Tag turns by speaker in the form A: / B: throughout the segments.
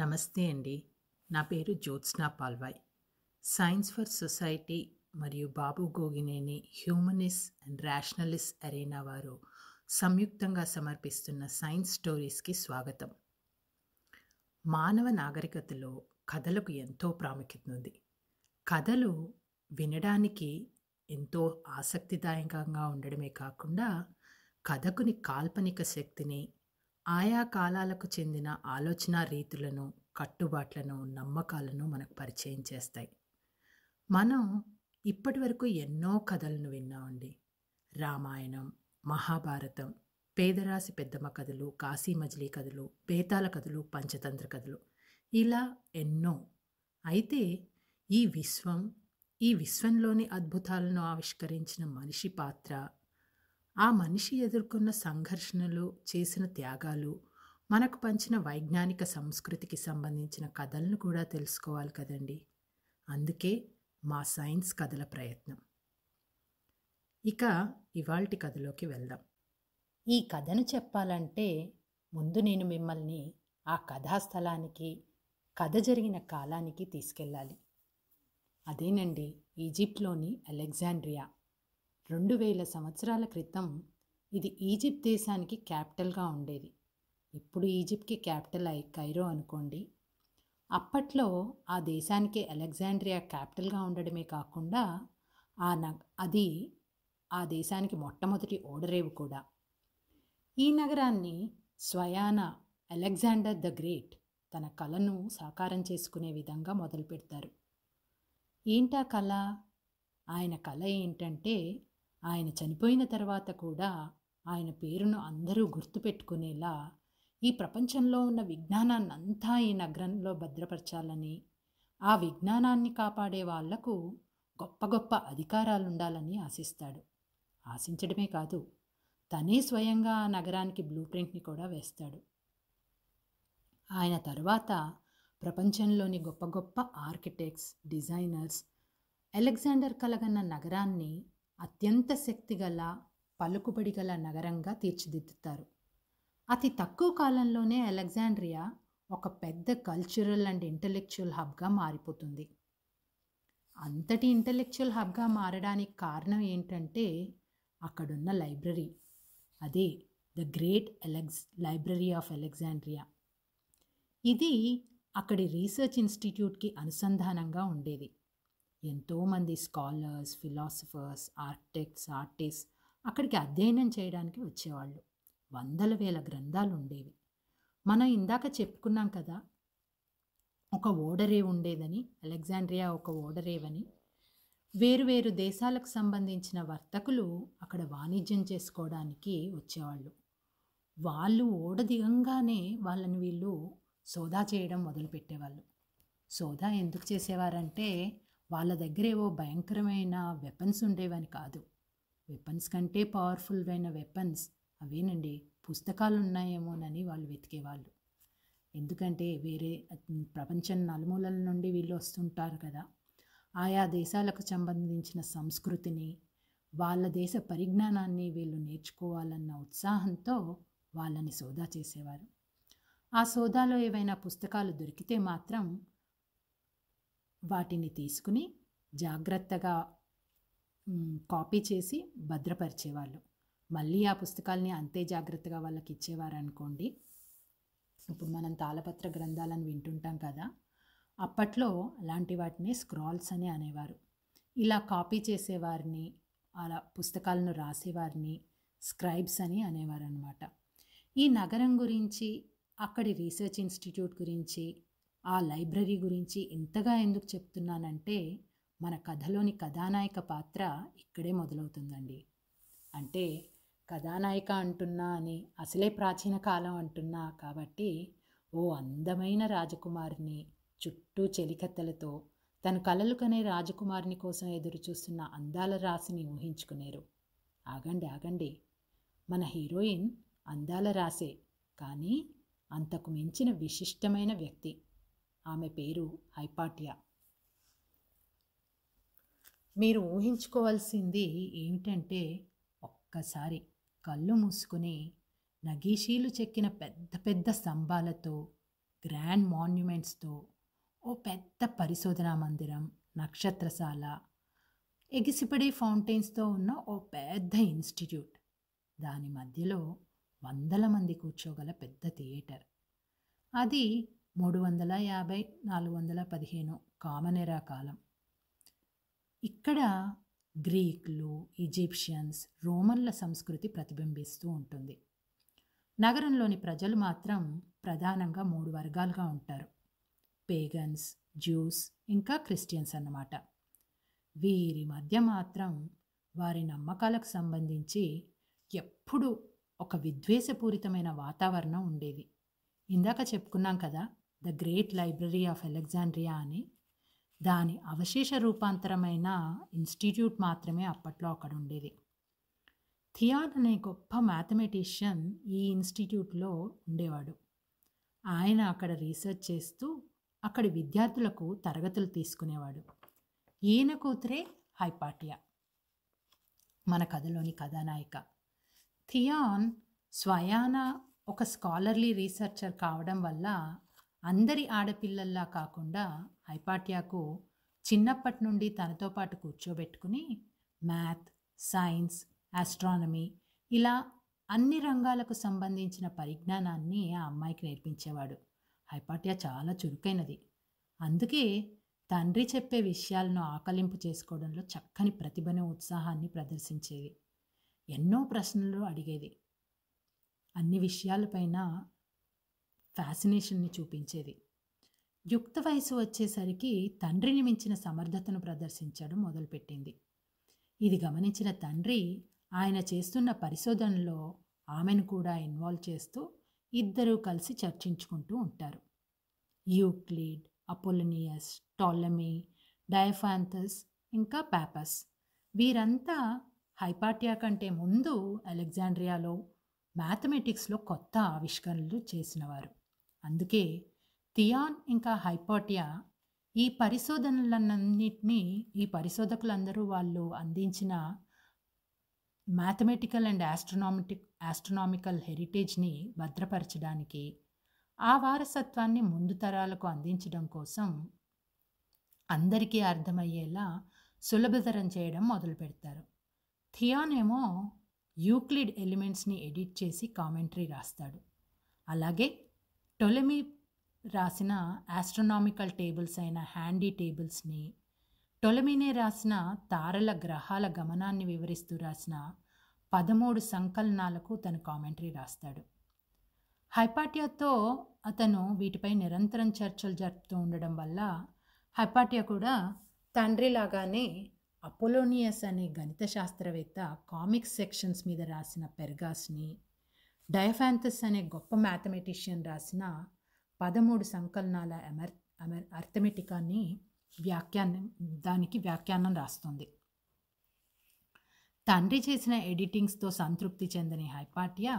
A: నమస్తే అండి నా పేరు Jyotsna Palvai science for society మరియు Babu Gogineni humanist and rationalist arena వారు సంయుక్తంగా సమర్పిస్తున్న సైన్స్ స్టోరీస్కి స్వాగతం మానవ నాగరికతలో కథలకు ఎంతో ప్రాముఖ్యత ఉంది కథలు వినడానికి ఎంతో ఆసక్తిదాయకంగా ఉండడమే కాకుండా కథకుని కాల్పనిక శక్తిని ఆయా కాలాలకు చెందిన ఆలోచన రీతులను కట్టుబాట్లను నమ్మకాలను మనకు పరిచయం చేస్తాయి మనం ఇప్పటి వరకు ఎన్నో కథలను విన్నామండి రామాయణం మహాభారతం పేదరాశి పెద్దమ్మ కథలు కాశీ మజిలీ కథలు పేతాల కథలు పంచతంత్ర కథలు ఇలా ఎన్నో అయితే ఈ విశ్వం ఈ విశ్వంలోని అద్భుతాలను ఆవిష్కరించిన మనిషి పాత్ర ఆ మనిషి ఎదుర్కొన్న సంఘర్షణలు చేసిన త్యాగాలు మనకు పంచిన వైజ్ఞానిక సంస్కృతికి సంబంధించిన కథలను కూడా తెలుసుకోవాలి కదండి అందుకే మా సైన్స్ కథల ప్రయత్నం ఇక ఇవాల్టి కథలోకి వెళ్దాం ఈ కథను చెప్పాలంటే ముందు నేను మిమ్మల్ని ఆ కథాస్థలానికి కథ జరిగిన కాలానికి తీసుకెళ్ళాలి అదేనండి ఈజిప్ట్లోని అలెగ్జాండ్రియా రెండు వేల సంవత్సరాల క్రితం ఇది ఈజిప్ట్ దేశానికి క్యాపిటల్గా ఉండేది ఇప్పుడు ఈజిప్ట్కి క్యాపిటల్ అయి కైరో అనుకోండి అప్పట్లో ఆ దేశానికి అలెగ్జాండ్రియా క్యాపిటల్గా ఉండడమే కాకుండా ఆ నగ అది ఆ దేశానికి మొట్టమొదటి ఓడరేవు కూడా ఈ నగరాన్ని స్వయాన అలెగ్జాండర్ ద గ్రేట్ తన కళను సాకారం చేసుకునే విధంగా మొదలు పెడతారు ఏంటా కళ ఆయన కళ ఏంటంటే ఆయన చనిపోయిన తర్వాత కూడా ఆయన పేరును అందరూ గుర్తుపెట్టుకునేలా ఈ ప్రపంచంలో ఉన్న విజ్ఞానాన్నంతా ఈ నగరంలో భద్రపరచాలని ఆ విజ్ఞానాన్ని కాపాడే వాళ్లకు గొప్ప గొప్ప అధికారాలుండాలని ఆశిస్తాడు ఆశించడమే కాదు తనే స్వయంగా ఆ నగరానికి బ్లూ ప్రింట్ని కూడా వేస్తాడు ఆయన తరువాత ప్రపంచంలోని గొప్ప గొప్ప ఆర్కిటెక్ట్స్ డిజైనర్స్ అలెగ్జాండర్ కలగన్న నగరాన్ని అత్యంత శక్తిగల పలుకుబడి గల నగరంగా తీర్చిదిద్దుతారు అతి తక్కువ కాలంలోనే అలెగ్జాండ్రియా ఒక పెద్ద కల్చరల్ అండ్ ఇంటలెక్చువల్ హబ్గా మారిపోతుంది అంతటి ఇంటలెక్చువల్ హబ్గా మారడానికి కారణం ఏంటంటే అక్కడున్న లైబ్రరీ అదే the great Alex library of Alexandria ఇది అక్కడి రీసెర్చ్ ఇన్స్టిట్యూట్కి అనుసంధానంగా ఉండేది ఎంతోమంది స్కాలర్స్ ఫిలాసఫర్స్ ఆర్కిటెక్ట్స్ ఆర్టిస్ట్ అక్కడికి అధ్యయనం చేయడానికి వచ్చేవాళ్ళు వందల వేల గ్రంథాలు ఉండేవి మనం ఇందాక చెప్పుకున్నాం కదా ఒక ఓడరేవ్ ఉండేదని అలెగ్జాండ్రియా ఒక ఓడరేవ్ అని వేరు దేశాలకు సంబంధించిన వర్తకులు అక్కడ వాణిజ్యం చేసుకోవడానికి వచ్చేవాళ్ళు వాళ్ళు ఓడ దిగంగానే వాళ్ళని వీళ్ళు సోదా చేయడం మొదలుపెట్టేవాళ్ళు సోదా ఎందుకు చేసేవారంటే వాళ్ళ దగ్గరేవో భయంకరమైన వెపన్స్ ఉండేవని కాదు వెపన్స్ కంటే పవర్ఫుల్ అయిన వెపన్స్ అవేనండి పుస్తకాలు ఉన్నాయేమోనని వాళ్ళు వెతికేవాళ్ళు ఎందుకంటే వేరే ప్రపంచం నలుమూలల నుండి వీళ్ళు వస్తుంటారు కదా ఆయా దేశాలకు సంబంధించిన సంస్కృతిని వాళ్ళ దేశ పరిజ్ఞానాన్ని వీళ్ళు నేర్చుకోవాలన్న ఉత్సాహంతో వాళ్ళని సోదా చేసేవారు ఆ సోదాలో ఏవైనా పుస్తకాలు దొరికితే మాత్రం వాటిని తీసుకుని జాగ్రత్తగా కాపీ చేసి భద్రపరిచేవాళ్ళు మళ్ళీ ఆ పుస్తకాలని అంతే జాగ్రత్తగా వాళ్ళకి ఇచ్చేవారనుకోండి ఇప్పుడు మనం తాళపత్ర గ్రంథాలను వింటుంటాం కదా అప్పట్లో అలాంటి వాటిని స్క్రాల్స్ అని అనేవారు ఇలా కాపీ చేసేవారిని అలా పుస్తకాలను రాసేవారిని స్క్రైబ్స్ అని అనేవారు అనమాట ఈ నగరం గురించి అక్కడి రీసెర్చ్ ఇన్స్టిట్యూట్ గురించి ఆ లైబ్రరీ గురించి ఇంతగా ఎందుకు చెప్తున్నానంటే మన కథలోని కథానాయక పాత్ర ఇక్కడే మొదలవుతుందండి అంటే కథానాయిక అంటున్నా అని అసలే ప్రాచీన కాలం అంటున్నా కాబట్టి ఓ అందమైన రాజకుమారిని చుట్టూ చెలికత్తెలతో తన కలలు కనే రాజకుమారిని కోసం ఎదురుచూస్తున్న అందాల రాశిని ఊహించుకునేరు ఆగండి ఆగండి మన హీరోయిన్ అందాల రాసే కానీ అంతకు మించిన విశిష్టమైన వ్యక్తి ఆమె పేరు హైపాటియా మీరు ఊహించుకోవాల్సింది ఏమిటంటే ఒక్కసారి కళ్ళు మూసుకుని నగీషీలు చెక్కిన పెద్ద పెద్ద స్తంభాలతో గ్రాండ్ మాన్యుమెంట్స్తో ఓ పెద్ద పరిశోధనా మందిరం నక్షత్రశాల ఎగిసిపడే ఫౌంటైన్స్తో ఉన్న ఓ పెద్ద ఇన్స్టిట్యూట్ దాని మధ్యలో వందల మంది కూర్చోగల పెద్ద థియేటర్ అది మూడు వందల యాభై నాలుగు వందల పదిహేను కామన్ ఎరా కాలం ఇక్కడ గ్రీకులు ఈజిప్షియన్స్ రోమన్ల సంస్కృతి ప్రతిబింబిస్తూ ఉంటుంది నగరంలోని ప్రజలు మాత్రం ప్రధానంగా మూడు వర్గాలుగా ఉంటారు పేగన్స్ జ్యూస్ ఇంకా క్రిస్టియన్స్ అన్నమాట వీరి మధ్య మాత్రం వారి నమ్మకాలకు సంబంధించి ఎప్పుడూ ఒక విద్వేషపూరితమైన వాతావరణం ఉండేది ఇందాక చెప్పుకున్నాం కదా the great library of Alexandria అని దాని అవశేష రూపాంతరమైన ఇన్స్టిట్యూట్ మాత్రమే అప్పట్లో అక్కడ ఉండేది థియాడ్ అనే గొప్ప మ్యాథమెటిషియన్ ఈ ఇన్స్టిట్యూట్లో ఉండేవాడు ఆయన అక్కడ రీసెర్చ్ చేస్తూ అక్కడి విద్యార్థులకు తరగతులు తీసుకునేవాడు ఈయన కూతురే హైపాటియా మన కథలోని కథానాయిక థియాన్ స్వయాన ఒక స్కాలర్లీ రీసెర్చర్ కావడం వల్ల అందరి ఆడపిల్లల్లా కాకుండా హైపాట్యాకు చిన్నప్పటి నుండి తనతో పాటు కూర్చోబెట్టుకుని మ్యాథ్ సైన్స్ ఆస్ట్రానమీ ఇలా అన్ని రంగాలకు సంబంధించిన పరిజ్ఞానాన్ని ఆ అమ్మాయికి నేర్పించేవాడు హైపాట్యా చాలా చురుకైనది అందుకే తండ్రి చెప్పే విషయాలను ఆకలింపు చేసుకోవడంలో చక్కని ప్రతిభను ఉత్సాహాన్ని ప్రదర్శించేది ఎన్నో ప్రశ్నలు అడిగేది అన్ని విషయాలపైన ఫ్యాసినేషన్ని చూపించేది యుక్త వయసు వచ్చేసరికి తండ్రిని మించిన సమర్థతను ప్రదర్శించడం మొదలుపెట్టింది ఇది గమనించిన తండ్రి ఆయన చేస్తున్న పరిశోధనలో ఆమెను కూడా ఇన్వాల్వ్ చేస్తూ ఇద్దరూ కలిసి చర్చించుకుంటూ ఉంటారు యూక్లీడ్ అపోలనియస్ టోలమీ డయఫాంతస్ ఇంకా పాపస్ వీరంతా హైపాటియా కంటే ముందు అలెగ్జాండ్రియాలో మ్యాథమెటిక్స్లో కొత్త ఆవిష్కరణలు చేసినవారు అందుకే థియాన్ ఇంకా హైపోటియా ఈ పరిశోధనలన్నింటినీ ఈ పరిశోధకులందరూ వాళ్ళు అందించిన మ్యాథమెటికల్ అండ్ ఆస్ట్రనామిటిక్ ఆస్ట్రనామికల్ హెరిటేజ్ని భద్రపరచడానికి ఆ వారసత్వాన్ని ముందు తరాలకు అందించడం కోసం అందరికీ అర్థమయ్యేలా సులభతరం చేయడం మొదలు పెడతారు థియాన్ ఏమో యూక్లిడ్ ఎలిమెంట్స్ని ఎడిట్ చేసి కామెంటరీ రాస్తాడు అలాగే టొలెమీ రాసిన ఆస్ట్రనామికల్ టేబుల్స్ అయిన హ్యాండీ టేబుల్స్ని టొలమీనే రాసిన తారల గ్రహాల గమనాన్ని వివరిస్తూ రాసిన పదమూడు సంకలనాలకు తను కామెంటరీ రాస్తాడు హైపాటియాతో అతను వీటిపై నిరంతరం చర్చలు జరుపుతూ ఉండడం వల్ల హైపాటియా కూడా తండ్రిలాగానే అపోలోనియస్ అనే గణిత శాస్త్రవేత్త కామిక్స్ సెక్షన్స్ మీద రాసిన పెర్గాస్ని డయఫాంతస్ అనే గొప్ప మ్యాథమెటిషియన్ రాసిన పదమూడు సంకలనాల అమర్ అమర్ అర్థమెటికాన్ని వ్యాఖ్యానం దానికి వ్యాఖ్యానం రాస్తుంది తండ్రి చేసిన ఎడిటింగ్స్తో సంతృప్తి చెందని హైపాటియా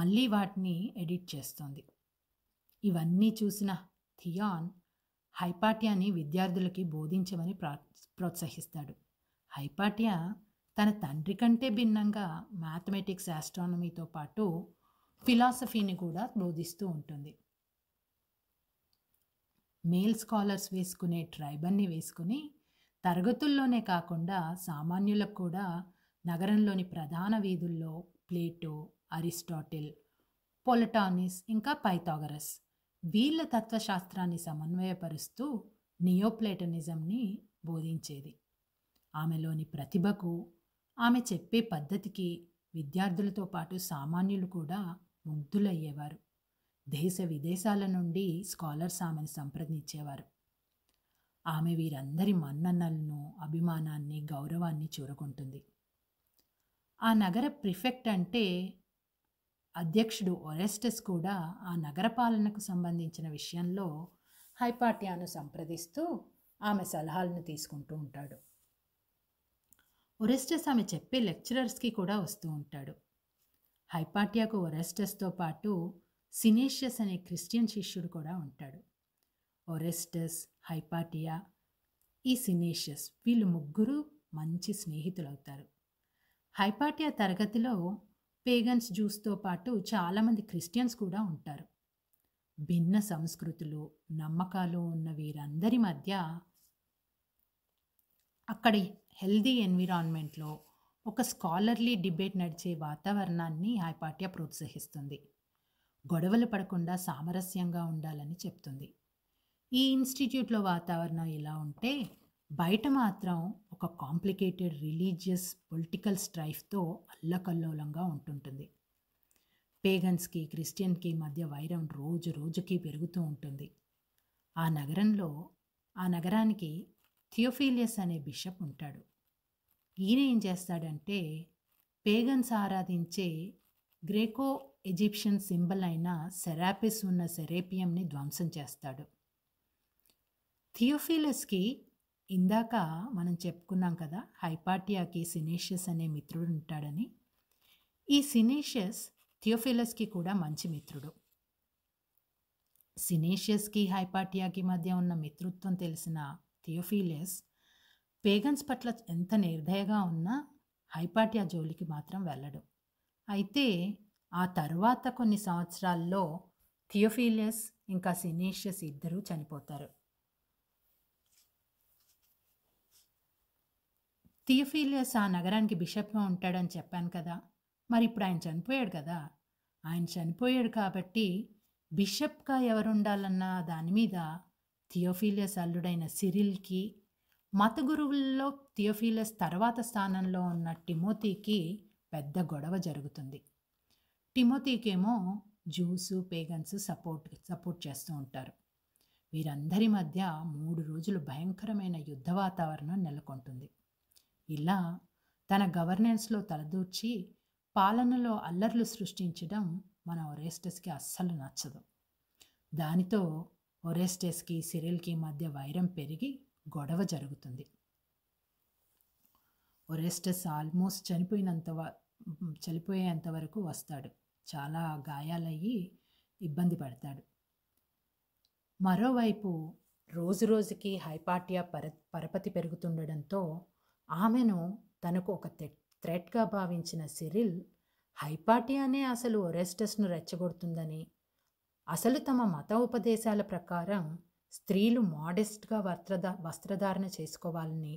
A: మళ్ళీ వాటిని ఎడిట్ చేస్తుంది ఇవన్నీ చూసిన థియాన్ హైపాటియాని విద్యార్థులకి బోధించమని ప్రోత్సహిస్తాడు హైపాటియా తన తండ్రి కంటే భిన్నంగా మ్యాథమెటిక్స్ ఆస్ట్రానమీతో పాటు ఫిలాసఫీని కూడా బోధిస్తూ ఉంటుంది మేల్ స్కాలర్స్ వేసుకునే ట్రైబన్ని వేసుకుని తరగతుల్లోనే కాకుండా సామాన్యులకు కూడా నగరంలోని ప్రధాన వీధుల్లో ప్లేటో అరిస్టాటిల్ పొలటానిస్ ఇంకా పైథాగరస్ వీళ్ళ తత్వశాస్త్రాన్ని సమన్వయపరుస్తూ నియోప్లేటనిజంని బోధించేది ఆమెలోని ప్రతిభకు ఆమె చెప్పే పద్ధతికి విద్యార్థులతో పాటు సామాన్యులు కూడా ముగ్ధులయ్యేవారు దేశ విదేశాల నుండి స్కాలర్స్ ఆమెను సంప్రదించేవారు ఆమె వీరందరి మన్ననలను అభిమానాన్ని గౌరవాన్ని చూరకుంటుంది ఆ నగర ప్రిఫెక్ట్ అంటే అధ్యక్షుడు ఒరెస్టస్ కూడా ఆ నగరపాలనకు సంబంధించిన విషయంలో హైపాటియాను సంప్రదిస్తూ ఆమె సలహాలను తీసుకుంటూ ఉంటాడు ఒరెస్టస్ ఆమె చెప్పే లెక్చరర్స్కి కూడా వస్తూ ఉంటాడు హైపాటియాకు ఒరెస్టస్తో పాటు సినేషియస్ అనే క్రిస్టియన్ శిష్యుడు కూడా ఉంటాడు ఒరెస్టస్ హైపాటియా ఈ సినేషియస్ వీళ్ళు ముగ్గురు మంచి స్నేహితులవుతారు హైపాటియా తరగతిలో పేగన్స్ జ్యూస్తో పాటు చాలామంది క్రిస్టియన్స్ కూడా ఉంటారు భిన్న సంస్కృతులు నమ్మకాలు ఉన్న వీరందరి మధ్య అక్కడి హెల్దీ ఎన్విరాన్మెంట్లో ఒక స్కాలర్లీ డిబేట్ నడిచే వాతావరణాన్ని హైపాట్య ప్రోత్సహిస్తుంది గొడవలు పడకుండా సామరస్యంగా ఉండాలని చెప్తుంది ఈ ఇన్స్టిట్యూట్లో వాతావరణం ఇలా ఉంటే బయట మాత్రం ఒక కాంప్లికేటెడ్ రిలీజియస్ పొలిటికల్ స్ట్రైఫ్తో అల్లకల్లోలంగా ఉంటుంటుంది పేగన్స్కి క్రిస్టియన్కి మధ్య వైరం రోజు రోజుకి పెరుగుతూ ఉంటుంది ఆ నగరంలో ఆ నగరానికి థియోఫీలియస్ అనే బిషప్ ఉంటాడు ఈయన ఏం చేస్తాడంటే పేగన్స్ ఆరాధించే గ్రేకో ఎజిప్షియన్ సింబల్ అయిన సెరాపిస్ ఉన్న సెరేపియంని ధ్వంసం చేస్తాడు థియోఫీలస్కి ఇందాక మనం చెప్పుకున్నాం కదా హైపాటియాకి సినేషియస్ అనే మిత్రుడు ఉంటాడని ఈ సినేషియస్ థియోఫిలస్కి కూడా మంచి మిత్రుడు సినేషియస్కి హైపాటియాకి మధ్య ఉన్న మిత్రుత్వం తెలిసిన థియోఫీలియస్ పేగన్స్ పట్ల ఎంత నిర్దయగా ఉన్నా హైపాటియా జోలికి మాత్రం వెళ్ళడు అయితే ఆ తర్వాత కొన్ని సంవత్సరాల్లో థియోఫీలియస్ ఇంకా సినీషియస్ ఇద్దరూ చనిపోతారు థియోఫీలియస్ ఆ నగరానికి బిషప్గా ఉంటాడని చెప్పాను కదా మరి ఇప్పుడు ఆయన చనిపోయాడు కదా ఆయన చనిపోయాడు కాబట్టి బిషప్గా ఎవరుండాలన్న దాని మీద థియోఫీలియస్ అల్లుడైన సిరిల్కి మత గురువుల్లో థియోఫీలియస్ తర్వాత స్థానంలో ఉన్న టిమోతీకి పెద్ద గొడవ జరుగుతుంది టిమోతీకేమో జ్యూసు పేగన్స్ సపోర్ట్ సపోర్ట్ చేస్తూ ఉంటారు వీరందరి మధ్య మూడు రోజులు భయంకరమైన యుద్ధ వాతావరణం నెలకొంటుంది ఇలా తన గవర్నెన్స్లో తలదూర్చి పాలనలో అల్లర్లు సృష్టించడం మన ఒరేస్టస్కి అస్సలు నచ్చదు దానితో ఒరెస్టెస్కి సిరిల్కి మధ్య వైరం పెరిగి గొడవ జరుగుతుంది ఒరెస్టెస్ ఆల్మోస్ట్ చనిపోయినంత చనిపోయేంత వరకు వస్తాడు చాలా గాయాలయ్యి ఇబ్బంది పడతాడు మరోవైపు రోజు రోజుకి హైపాటియా పర పరపతి పెరుగుతుండడంతో ఆమెను తనకు ఒక థ్రెట్గా భావించిన సిరిల్ హైపాటియానే అసలు ఒరెస్టెస్ను రెచ్చగొడుతుందని అసలు తమ మత ఉపదేశాల ప్రకారం స్త్రీలు మోడెస్ట్గా వస్త్రధా వస్త్రధారణ చేసుకోవాలని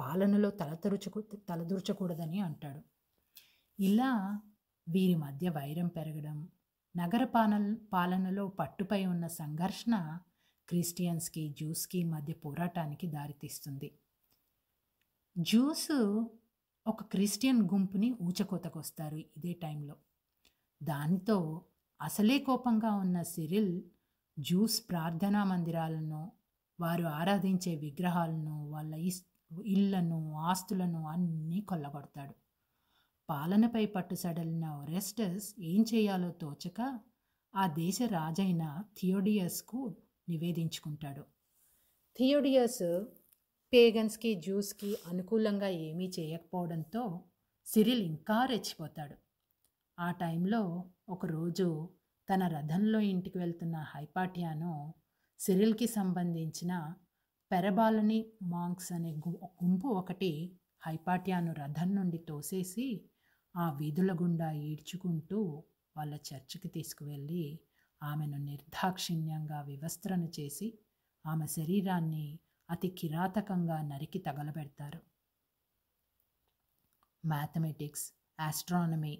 A: పాలనలో తలతరుచుకు తలదూర్చకూడదని అంటాడు ఇలా వీరి మధ్య వైరం పెరగడం నగర పాలన పాలనలో పట్టుపై ఉన్న సంఘర్షణ క్రిస్టియన్స్కి జ్యూస్కి మధ్య పోరాటానికి దారితీస్తుంది జ్యూస్ ఒక క్రిస్టియన్ గుంపుని ఊచకోతకొస్తారు ఇదే టైంలో దానితో అసలే కోపంగా ఉన్న సిరిల్ జ్యూస్ ప్రార్థనా మందిరాలను వారు ఆరాధించే విగ్రహాలను వాళ్ళ ఇస్ ఇళ్లను ఆస్తులను అన్నీ కొల్లగొడతాడు పాలనపై పట్టుసడలిన ఒరెస్టస్ ఏం చేయాలో తోచక ఆ దేశ రాజైన థియోడియస్కు నివేదించుకుంటాడు థియోడియస్ పేగన్స్కి జ్యూస్కి అనుకూలంగా ఏమీ చేయకపోవడంతో సిరిల్ ఇంకా రెచ్చిపోతాడు ఆ టైంలో ఒకరోజు తన రథంలో ఇంటికి వెళ్తున్న హైపాటియాను సిరిల్కి సంబంధించిన పెరబాలని మాంక్స్ అనే గుంపు ఒకటి హైపాటియాను రథం నుండి తోసేసి ఆ వీధుల గుండా ఈడ్చుకుంటూ వాళ్ళ చర్చికి తీసుకువెళ్ళి ఆమెను నిర్దాక్షిణ్యంగా వివస్త్రను చేసి ఆమె శరీరాన్ని అతి కిరాతకంగా నరికి తగలబెడతారు మ్యాథమెటిక్స్ ఆస్ట్రానమీ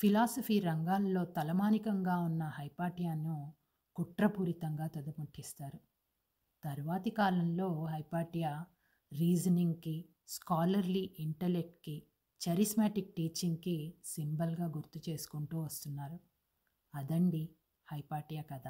A: ఫిలాసఫీ రంగాల్లో తలమానికంగా ఉన్న హైపాటియాను కుట్రపూరితంగా తదుముట్టిస్తారు తరువాతి కాలంలో హైపాటియా రీజనింగ్కి స్కాలర్లీ ఇంటలెక్ట్కి చరిస్మాటిక్ టీచింగ్కి సింబల్గా గుర్తు చేసుకుంటూ వస్తున్నారు అదండి హైపాటియా కథ